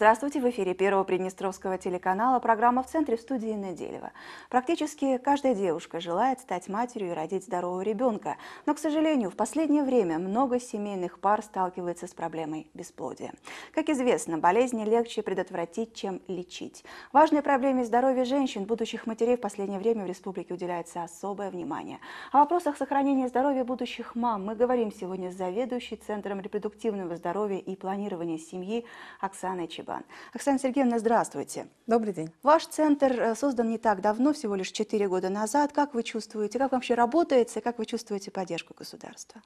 Здравствуйте, в эфире Первого Приднестровского телеканала, программа «В центре» в студии Неделева. Практически каждая девушка желает стать матерью и родить здорового ребенка, но, к сожалению, в последнее время много семейных пар сталкивается с проблемой бесплодия. Как известно, болезни легче предотвратить, чем лечить. Важной проблеме здоровья женщин, будущих матерей, в последнее время в республике уделяется особое внимание. О вопросах сохранения здоровья будущих мам мы говорим сегодня с заведующей Центром репродуктивного здоровья и планирования семьи Оксаной Чебаковой. Курбан. Оксана Сергеевна, здравствуйте. Добрый день. Ваш центр э, создан не так давно, всего лишь 4 года назад. Как вы чувствуете, как вообще работаете, как вы чувствуете поддержку государства?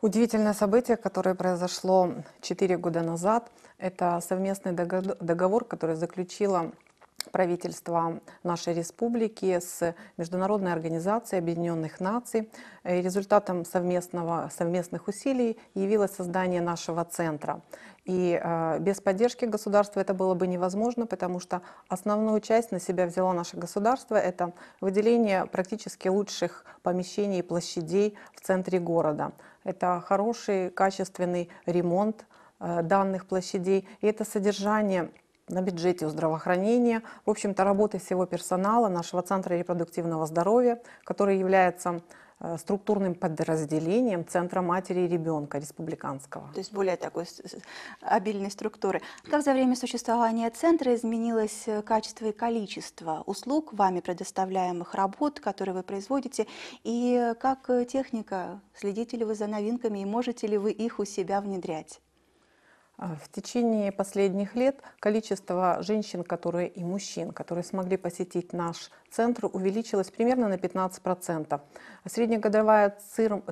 Удивительное событие, которое произошло 4 года назад, это совместный договор, который заключила правительства нашей республики с Международной организацией Объединенных Наций. Э, результатом совместного, совместных усилий явилось создание нашего центра. И э, без поддержки государства это было бы невозможно, потому что основную часть на себя взяло наше государство. Это выделение практически лучших помещений и площадей в центре города. Это хороший, качественный ремонт э, данных площадей. И это содержание на бюджете у здравоохранения, в общем-то, работы всего персонала нашего Центра репродуктивного здоровья, который является э, структурным подразделением Центра матери и ребенка республиканского. То есть более такой обильной структуры. Как за время существования Центра изменилось э, качество и количество услуг, вами предоставляемых работ, которые вы производите, и э, как техника, следите ли вы за новинками и можете ли вы их у себя внедрять? А, в течение последних лет количество женщин которые, и мужчин, которые смогли посетить наш центр увеличилась примерно на 15%. Среднегодовая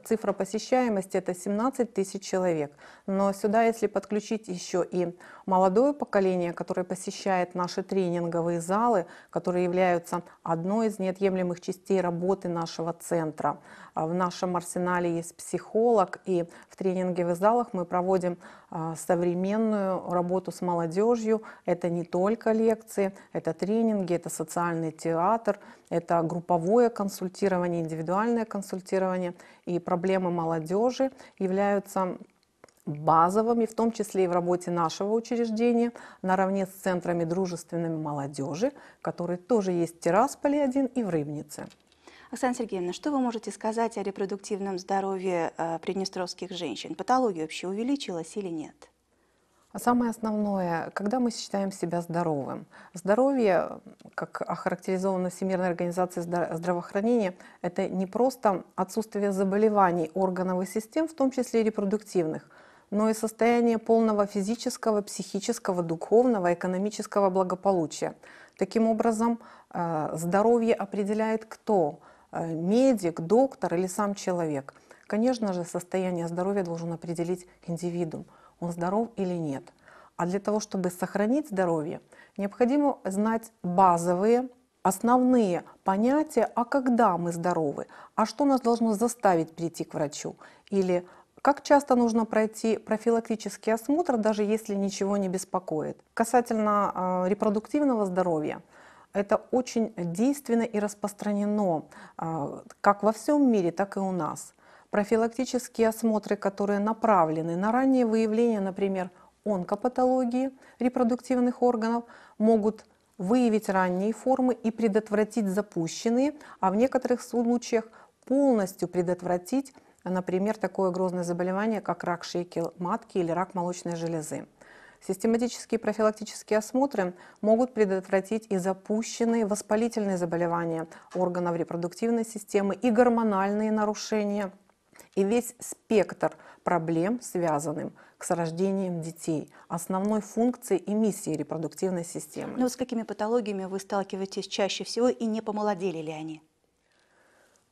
цифра посещаемости – это 17 тысяч человек. Но сюда, если подключить еще и молодое поколение, которое посещает наши тренинговые залы, которые являются одной из неотъемлемых частей работы нашего центра. А в нашем арсенале есть психолог, и в тренинговых залах мы проводим а, современную работу с молодежью. Это не только лекции, это тренинги, это социальный театр, фактор – это групповое консультирование, индивидуальное консультирование. И проблемы молодежи являются базовыми, в том числе и в работе нашего учреждения, наравне с центрами дружественными молодежи, которые тоже есть в Тирасполе один и в Рыбнице. Оксана Сергеевна, что вы можете сказать о репродуктивном здоровье э, приднестровских женщин? Патология вообще увеличилась или нет? А самое основное, когда мы считаем себя здоровым. Здоровье, как охарактеризовано Всемирной организацией здравоохранения, это не просто отсутствие заболеваний органов и систем, в том числе и репродуктивных, но и состояние полного физического, психического, духовного, экономического благополучия. Таким образом, э, здоровье определяет кто? Э, медик, доктор или сам человек. Конечно же, состояние здоровья должен определить индивидуум он здоров или нет. А для того, чтобы сохранить здоровье, необходимо знать базовые, основные понятия, а когда мы здоровы, а что нас должно заставить прийти к врачу, или как часто нужно пройти профилактический осмотр, даже если ничего не беспокоит. Касательно а, репродуктивного здоровья, это очень действенно и распространено а, как во всем мире, так и у нас профилактические осмотры, которые направлены на раннее выявление, например, онкопатологии репродуктивных органов, могут выявить ранние формы и предотвратить запущенные, а в некоторых случаях полностью предотвратить, например, такое грозное заболевание, как рак шейки матки или рак молочной железы. Систематические профилактические осмотры могут предотвратить и запущенные воспалительные заболевания органов репродуктивной системы, и гормональные нарушения – и весь спектр проблем, связанным с рождением детей, основной функцией и миссией репродуктивной системы. Но с какими патологиями вы сталкиваетесь чаще всего и не помолодели ли они?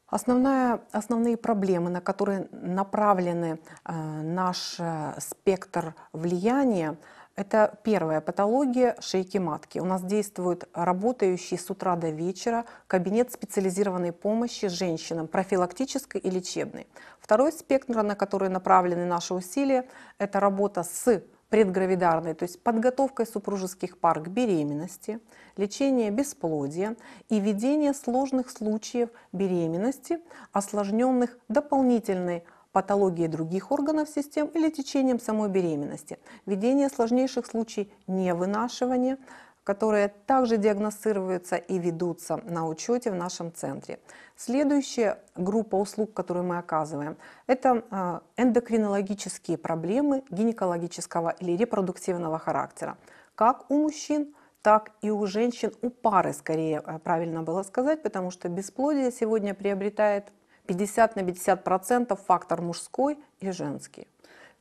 Основная, основные проблемы, на которые направлены э, наш э, спектр влияния, это первая патология шейки матки. У нас действует работающий с утра до вечера кабинет специализированной помощи женщинам, профилактической и лечебной. Второй спектр, на который направлены наши усилия, это работа с предгравидарной, то есть подготовкой супружеских пар к беременности, лечение бесплодия и ведение сложных случаев беременности, осложненных дополнительной патологией других органов систем или течением самой беременности. Введение сложнейших случаев невынашивания, которые также диагностируются и ведутся на учете в нашем центре. Следующая группа услуг, которые мы оказываем, это а, эндокринологические проблемы гинекологического или репродуктивного характера, как у мужчин, так и у женщин, у пары скорее а, правильно было сказать, потому что бесплодие сегодня приобретает 50 на 50 процентов фактор мужской и женский.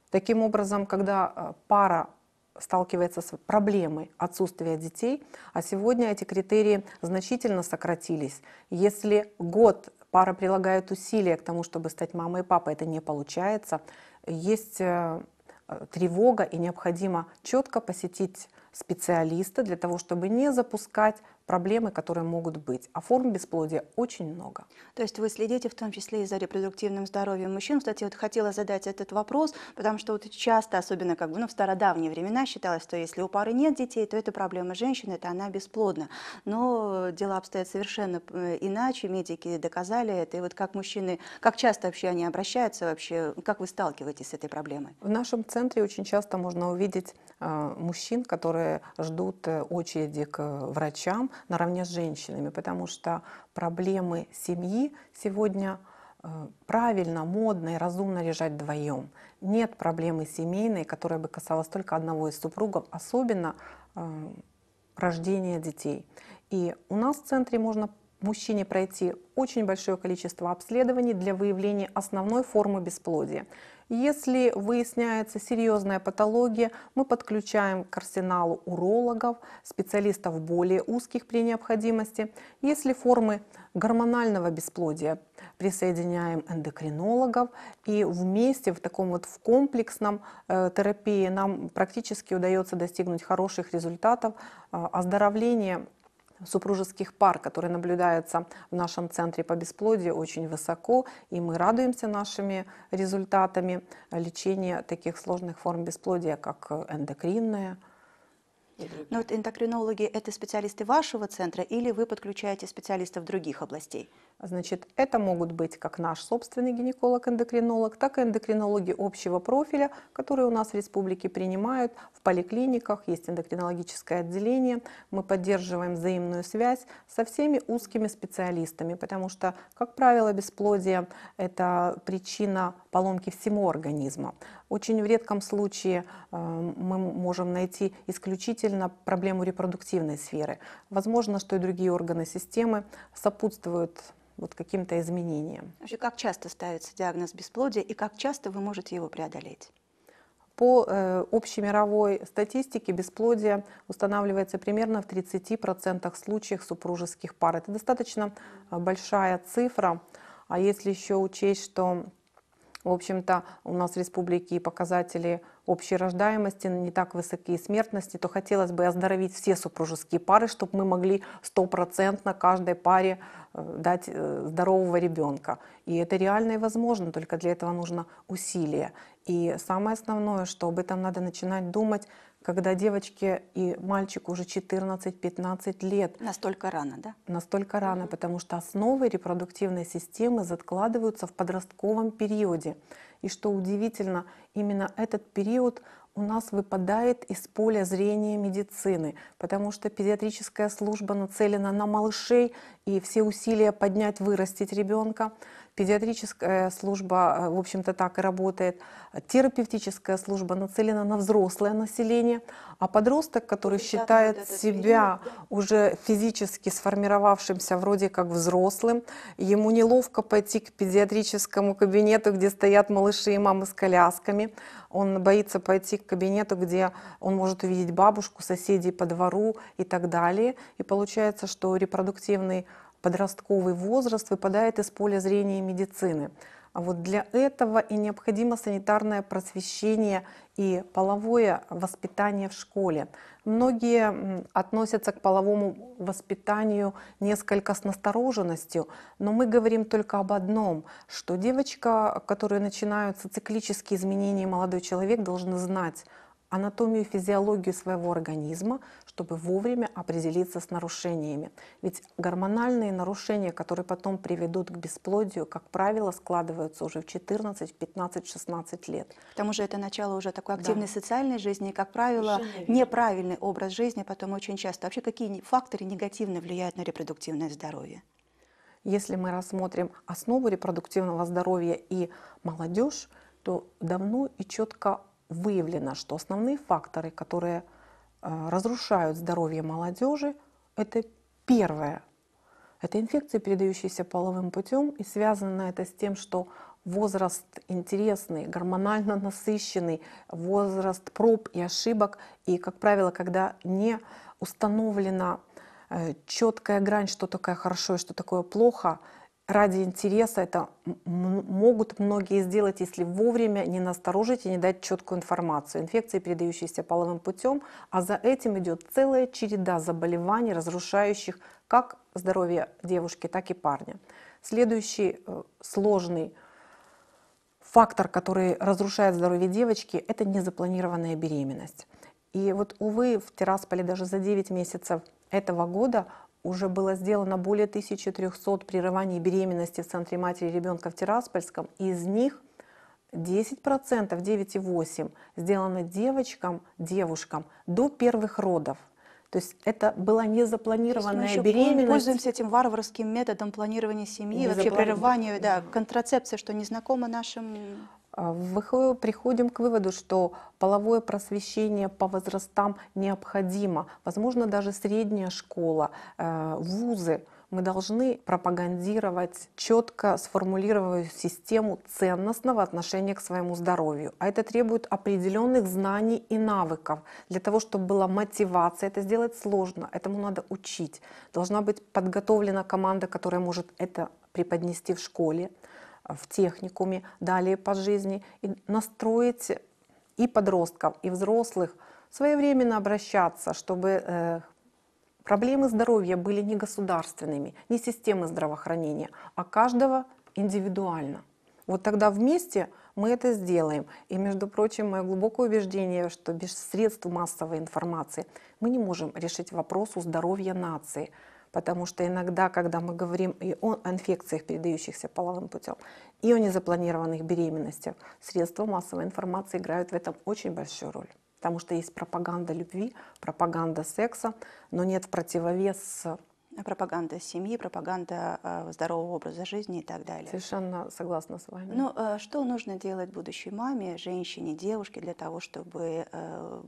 Таким образом, когда э, пара сталкивается с проблемой отсутствия детей, а сегодня эти критерии значительно сократились. Если год пара прилагает усилия к тому, чтобы стать мамой и папой, это не получается, есть э, тревога и необходимо четко посетить специалиста для того, чтобы не запускать проблемы, которые могут быть. А форм бесплодия очень много. То есть вы следите в том числе и за репродуктивным здоровьем мужчин. Кстати, вот хотела задать этот вопрос, потому что вот часто, особенно как бы, ну, в стародавние времена считалось, что если у пары нет детей, то это проблема женщины, это она бесплодна. Но дела обстоят совершенно э, иначе, медики доказали это. И вот как мужчины, как часто вообще они обращаются вообще, как вы сталкиваетесь с этой проблемой? В нашем центре очень часто можно увидеть э, мужчин, которые ждут э, очереди к врачам, наравне с женщинами, потому что проблемы семьи сегодня э, правильно, модно и разумно лежать вдвоем. Нет проблемы семейной, которая бы касалась только одного из супругов, особенно э, рождения детей. И у нас в центре можно мужчине пройти очень большое количество обследований для выявления основной формы бесплодия. Если выясняется серьезная патология, мы подключаем к арсеналу урологов, специалистов более узких при необходимости. Если формы гормонального бесплодия, присоединяем эндокринологов. И вместе в таком вот в комплексном э, терапии нам практически удается достигнуть хороших результатов э, оздоровления супружеских пар, которые наблюдаются в нашем центре по бесплодию, очень высоко, и мы радуемся нашими результатами лечения таких сложных форм бесплодия, как эндокринное, ну, вот эндокринологи – это специалисты вашего центра или вы подключаете специалистов других областей? Значит, это могут быть как наш собственный гинеколог-эндокринолог, так и эндокринологи общего профиля, которые у нас в республике принимают в поликлиниках, есть эндокринологическое отделение. Мы поддерживаем взаимную связь со всеми узкими специалистами, потому что, как правило, бесплодие – это причина поломки всему организма. Очень в редком случае э, мы можем найти исключительно проблему репродуктивной сферы. Возможно, что и другие органы системы сопутствуют вот каким-то изменениям. Вообще, как часто ставится диагноз бесплодия и как часто вы можете его преодолеть? По э, общемировой статистике бесплодие устанавливается примерно в 30% случаев супружеских пар. Это достаточно э, большая цифра. А если еще учесть, что в общем-то, у нас в республике показатели общей рождаемости не так высоки и смертности, то хотелось бы оздоровить все супружеские пары, чтобы мы могли стопроцентно каждой паре э, дать э, здорового ребенка. И это реально и возможно, только для этого нужно усилие. И самое основное, что об этом надо начинать думать – когда девочке и мальчику уже 14-15 лет. Настолько рано, да? Настолько рано, угу. потому что основы репродуктивной системы закладываются в подростковом периоде. И что удивительно, именно этот период у нас выпадает из поля зрения медицины, потому что педиатрическая служба нацелена на малышей и все усилия поднять, вырастить ребенка. Педиатрическая служба, э, в общем-то, так и работает. Терапевтическая служба нацелена на взрослое население, а подросток, который считает себя уже физически сформировавшимся вроде как взрослым, ему неловко пойти к педиатрическому кабинету, где стоят малыши и мамы с колясками. Он боится пойти к кабинету, где он может увидеть бабушку, соседей по двору и так далее. И получается, что репродуктивный подростковый возраст выпадает из поля зрения медицины. А вот для этого и необходимо санитарное просвещение и половое воспитание в школе. Многие относятся к половому воспитанию несколько с настороженностью, но мы говорим только об одном, что девочка, которая начинаются циклические изменения, молодой человек должен знать анатомию и физиологию своего организма, чтобы вовремя определиться с нарушениями. Ведь гормональные нарушения, которые потом приведут к бесплодию, как правило, складываются уже в 14, 15, 16 лет. К тому же это начало уже такой активной да. социальной жизни, и, как правило, неправильный образ жизни потом очень часто. Вообще, какие факторы негативно влияют на репродуктивное здоровье? Если мы рассмотрим основу репродуктивного здоровья и молодежь, то давно и четко выявлено, что основные факторы, которые а, разрушают здоровье молодежи, это первое. Это инфекция, передающаяся половым путем, и связано это с тем, что возраст интересный, гормонально насыщенный, возраст проб и ошибок. И, как правило, когда не установлена э, четкая грань, что такое хорошо и что такое плохо – ради интереса это могут многие сделать, если вовремя не насторожить и не дать четкую информацию. Инфекции, передающиеся половым путем, а за этим идет целая череда заболеваний, разрушающих как здоровье девушки, так и парня. Следующий э, сложный фактор, который разрушает здоровье девочки, это незапланированная беременность. И вот, увы, в Тирасполе даже за 9 месяцев этого года уже было сделано более 1300 прерываний беременности в Центре матери и ребенка в Тираспольском, и из них 10%, 9,8% сделано девочкам, девушкам до первых родов. То есть это была незапланированная мы беременность. Мы пользуемся этим варварским методом планирования семьи, вообще прерывания, да, контрацепция, что незнакомо нашим а, приходим к выводу, что половое просвещение по возрастам необходимо. Возможно, даже средняя школа, э, вузы. Мы должны пропагандировать четко сформулированную систему ценностного отношения к своему здоровью. А это требует определенных знаний и навыков. Для того, чтобы была мотивация, это сделать сложно, этому надо учить. Должна быть подготовлена команда, которая может это преподнести в школе. Э, в техникуме, далее по жизни, и настроить и подростков, и взрослых своевременно обращаться, чтобы э, проблемы здоровья были не государственными, не системы здравоохранения, а каждого индивидуально. Вот тогда вместе мы это сделаем. И, между прочим, мое глубокое убеждение, что без средств массовой информации мы не можем решить вопрос у здоровья нации – потому что иногда, когда мы говорим и о инфекциях, передающихся половым путем, и о незапланированных беременностях, средства массовой информации играют в этом очень большую роль. Потому что есть пропаганда любви, пропаганда секса, но нет противовеса. пропаганда семьи, пропаганда э, здорового образа жизни и так далее. Совершенно согласна с вами. Ну, э, что нужно делать будущей маме, женщине, девушке для того, чтобы э,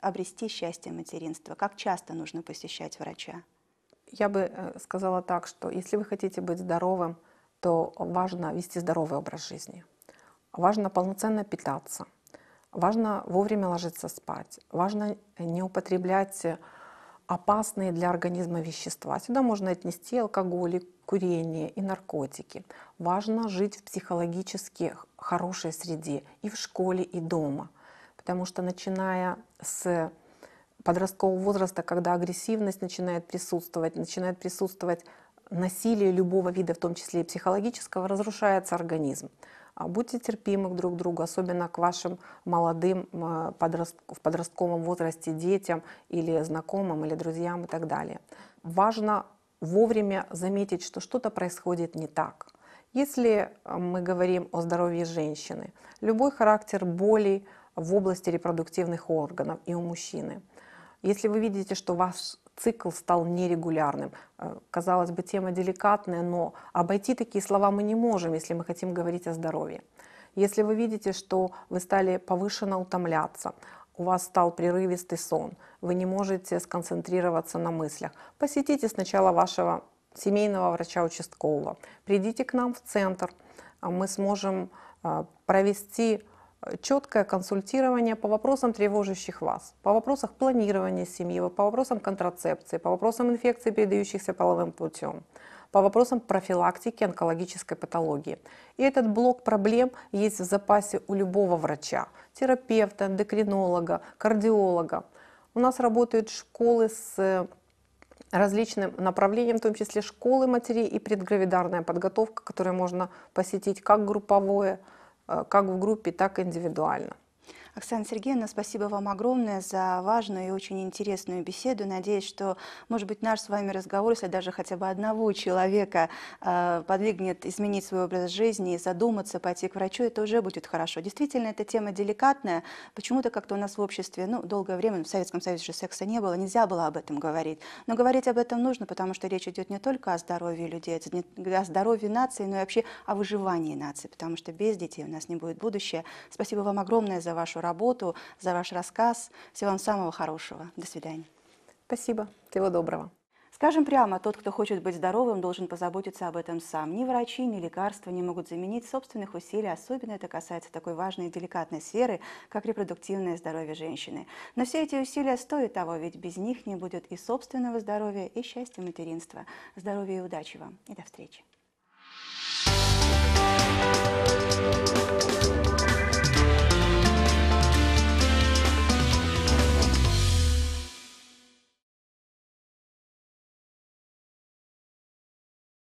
обрести счастье материнства? Как часто нужно посещать врача? я бы э, сказала так, что если вы хотите быть здоровым, то важно вести здоровый образ жизни. Важно полноценно питаться. Важно вовремя ложиться спать. Важно э, не употреблять э, опасные для организма вещества. Сюда можно отнести алкоголь, курение и наркотики. Важно жить в психологически хорошей среде и в школе, и дома. Потому что начиная с подросткового возраста, когда агрессивность начинает присутствовать, начинает присутствовать насилие любого вида, в том числе и психологического, разрушается организм. А будьте терпимы друг к другу, особенно к вашим молодым э, в подростковом возрасте детям или знакомым, или друзьям и так далее. Важно вовремя заметить, что что-то происходит не так. Если э, мы говорим о здоровье женщины, любой характер болей в области репродуктивных органов и у мужчины – если вы видите, что ваш цикл стал нерегулярным, э, казалось бы, тема деликатная, но обойти такие слова мы не можем, если мы хотим говорить о здоровье. Если вы видите, что вы стали повышенно утомляться, у вас стал прерывистый сон, вы не можете сконцентрироваться на мыслях, посетите сначала вашего семейного врача участкового, придите к нам в центр, а мы сможем э, провести четкое консультирование по вопросам, тревожащих вас, по вопросам планирования семьи, по вопросам контрацепции, по вопросам инфекций, передающихся половым путем по вопросам профилактики онкологической патологии. И этот блок проблем есть в запасе у любого врача, терапевта, эндокринолога, кардиолога. У нас работают школы с э, различным направлением, в том числе школы матерей и предгравидарная подготовка, которую можно посетить как групповое, Э, как в группе, так и индивидуально. Оксана Сергеевна, спасибо вам огромное за важную и очень интересную беседу. Надеюсь, что, может быть, наш с вами разговор, если даже хотя бы одного человека э, подвигнет изменить свой образ жизни, задуматься, пойти к врачу, это уже будет хорошо. Действительно, эта тема деликатная. Почему-то как-то у нас в обществе, ну, долгое время в Советском Союзе же секса не было, нельзя было об этом говорить. Но говорить об этом нужно, потому что речь идет не только о здоровье людей, это не о здоровье нации, но и вообще о выживании нации, потому что без детей у нас не будет будущего. Спасибо вам огромное за вашу работу, за ваш рассказ. Всего вам самого хорошего. До свидания. Спасибо. Всего доброго. Скажем прямо, тот, кто хочет быть здоровым, должен позаботиться об этом сам. Ни врачи, ни лекарства не могут заменить собственных усилий, особенно это касается такой важной и деликатной сферы, как репродуктивное здоровье женщины. Но все эти усилия стоят того, ведь без них не будет и собственного здоровья, и счастья материнства. Здоровья и удачи вам, и до встречи! Thank you.